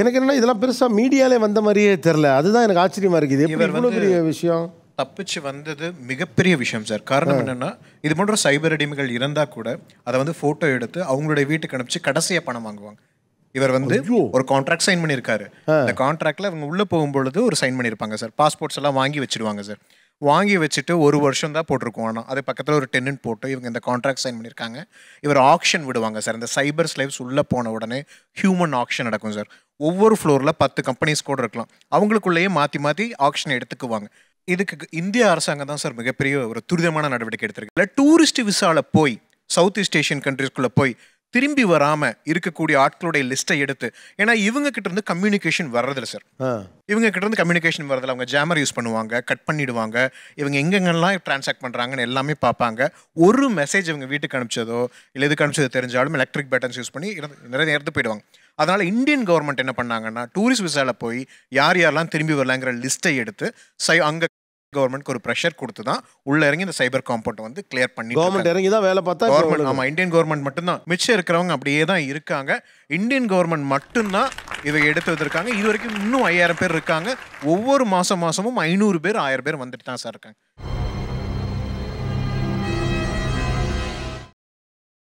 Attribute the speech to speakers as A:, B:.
A: எனக்கு என்னன்னா இதெல்லாம் பெருசாக மீடியாலே வந்த மாதிரியே தெரில அதுதான் எனக்கு ஆச்சரியமா இருக்குது எப்படி இவ்வளோ பெரிய விஷயம் தப்பிச்சு வந்தது மிகப்பெரிய விஷயம் சார் காரணம் என்னன்னா இது போன்ற சைபர் அடிமைகள் இருந்தால் கூட அதை வந்து ஃபோட்டோ எடுத்து அவங்களுடைய வீட்டுக்கு அனுப்பிச்சு கடைசியாக பணம் வாங்குவாங்க இவர் வந்து ஒரு கான்ட்ராக்ட் சைன் பண்ணியிருக்காரு அந்த கான்ட்ராக்டில் இவங்க உள்ள போகும்பொழுது ஒரு சைன் பண்ணியிருப்பாங்க சார் பாஸ்போர்ட்ஸ் எல்லாம் வாங்கி வச்சிருவாங்க சார் வாங்கி வச்சுட்டு ஒரு வருஷம் தான் போட்டிருக்கோம் ஆனால் அது பக்கத்தில் ஒரு டென்னன் போட்டு இவங்க இந்த கான்ட்ராக்ட் சைன் பண்ணியிருக்காங்க இவர் ஆக்ஷன் விடுவாங்க சார் இந்த சைபர் ஸ்லைவ்ஸ் உள்ளே போன உடனே ஹியூமன் ஆக்ஷன் நடக்கும் சார் ஒவ்வொரு ஃப்ளோரில் பத்து கம்பெனிஸ் கூட இருக்கலாம் அவங்களுக்குள்ளேயே மாற்றி மாற்றி ஆக்ஷன் எடுத்துக்குவாங்க இதுக்கு இந்திய அரசாங்கம் தான் சார் மிகப்பெரிய ஒரு துரிதமான நடவடிக்கை எடுத்திருக்கு இல்லை டூரிஸ்ட் விசாவில் போய் சவுத் ஈஸ்ட் ஏஷியன் கண்ட்ரிஸ்குள்ளே போய் திரும்பி வராமல் இருக்கக்கூடிய ஆட்களுடைய லிஸ்ட்டை எடுத்து ஏன்னா இவங்க கிட்ட இருந்து கம்யூனிகேஷன் வர்றதில்ல சார் இவங்க கிட்ட இருந்து கம்யூனிகேஷன் வர்றதில்ல அவங்க ஜாமர் யூஸ் பண்ணுவாங்க கட் பண்ணிடுவாங்க இவங்க எங்கெங்கெல்லாம் டிரான்சாக்ட் பண்ணுறாங்கன்னு எல்லாமே பார்ப்பாங்க ஒரு மெசேஜ் இவங்க வீட்டுக்கு அனுப்பிச்சதோ இல்லை எதுக்கு அனுப்பிச்சதோ தெரிஞ்சாலும் எலக்ட்ரிக் பேட்டன்ஸ் யூஸ் பண்ணி நிறைய நேரத்து போயிடுவாங்க அதனால் இந்தியன் கவர்மெண்ட் என்ன பண்ணாங்கன்னா டூரிஸ்ட் விசாவில் போய் யார் யாரெல்லாம் திரும்பி வரலாங்கிற லிஸ்ட்டை எடுத்து சை அங்கே கவர்மெண்ட்க்கு ஒரு ப்ரெஷர் கொடுத்து தான் உள்ள இறங்கி இந்த சைபர் காம்பவுண்ட் வந்து கிளியர் பண்ணி கவர்மெண்ட் இறங்கி தான் வேலை பார்த்தா கவர்மெண்ட் ஆமா இந்தியன் கவர்மெண்ட் மட்டும்தான் மிச்சம் இருக்கிறவங்க அப்படியே தான் இருக்காங்க இந்தியன் கவர்மெண்ட் மட்டும்தான் இதை எடுத்து வந்திருக்காங்க இது வரைக்கும் இன்னும் ஐயாயிரம் பேர் இருக்காங்க ஒவ்வொரு மாசம் மாசமும் ஐநூறு பேர் ஆயிரம் பேர் வந்துட்டு
B: தான் சார் இருக்காங்க